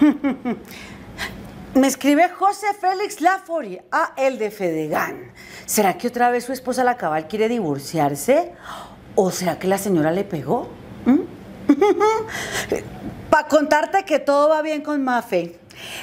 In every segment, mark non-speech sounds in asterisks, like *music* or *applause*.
*laughs* Me escribe José Félix Lafori a el de Fedegan. ¿Será que otra vez su esposa la cabal quiere divorciarse? ¿O será que la señora le pegó? ¿Mm? *laughs* Para contarte que todo va bien con Mafe.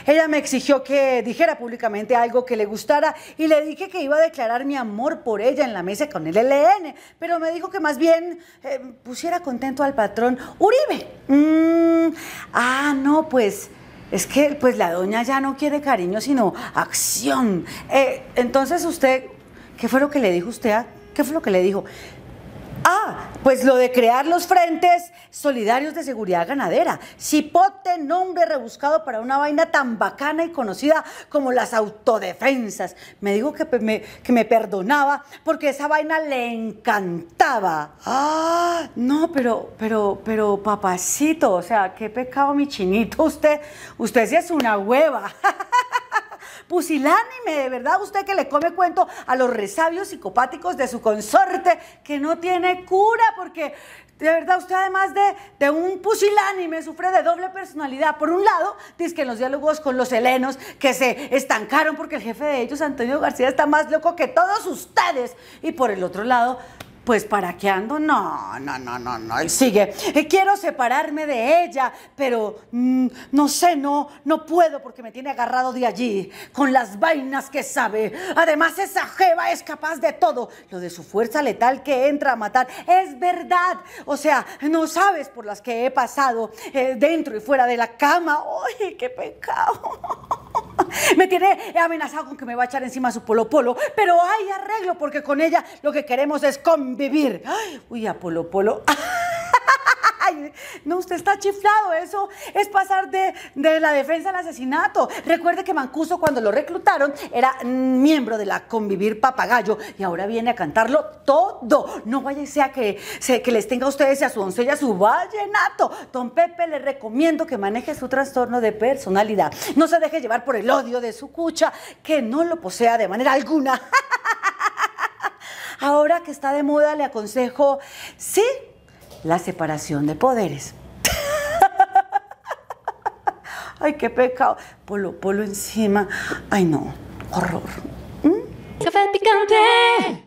Ella me exigió que dijera públicamente algo que le gustara y le dije que iba a declarar mi amor por ella en la mesa con el e LN, pero me dijo que más bien eh, pusiera contento al patrón Uribe. Mm, ah, no, pues es que pues la doña ya no quiere cariño, sino acción. Eh, entonces usted, ¿qué fue lo que le dijo usted? A, ¿Qué fue lo que le dijo? Ah, pues lo de crear los frentes solidarios de seguridad ganadera. Cipote, nombre rebuscado para una vaina tan bacana y conocida como las autodefensas. Me digo que me, que me perdonaba porque esa vaina le encantaba. Ah, no, pero, pero, pero, papacito, o sea, qué pecado mi chinito. Usted, usted sí es una hueva. *laughs* pusilánime, de verdad, usted que le come cuento a los resabios psicopáticos de su consorte que no tiene cura, porque de verdad, usted además de, de, un pusilánime sufre de doble personalidad. Por un lado, dice que en los diálogos con los helenos que se estancaron porque el jefe de ellos, Antonio García, está más loco que todos ustedes. Y por el otro lado, pues para qué ando, no, no, no, no, no. Y sigue, eh, quiero separarme de ella, pero mm, no sé, no, no puedo porque me tiene agarrado de allí, con las vainas que sabe. Además, esa jeva es capaz de todo. Lo de su fuerza letal que entra a matar es verdad. O sea, no sabes por las que he pasado eh, dentro y fuera de la cama. ¡Ay, qué pecado! *laughs* Me tiene amenazado con que me va a echar encima su polo polo, pero hay arreglo porque con ella lo que queremos es convivir. uy, a polo polo. *laughs* no, usted está chiflado, eso es pasar de, la defensa al asesinato. Recuerde que Mancuso cuando lo reclutaron era miembro de la Convivir Papagayo y ahora viene a cantarlo todo. No vaya a sea que, que les tenga a ustedes y a su doncella su vallenato. Don Pepe le recomiendo que maneje su trastorno de personalidad. No se deje llevar por el odio de su cucha, que no lo posea de manera alguna. *laughs* Ahora que está de moda, le aconsejo, sí, la separación de poderes. *laughs* Ay, qué pecado. Polo, polo encima. Ay, no. Horror. Café ¿Mm? picante.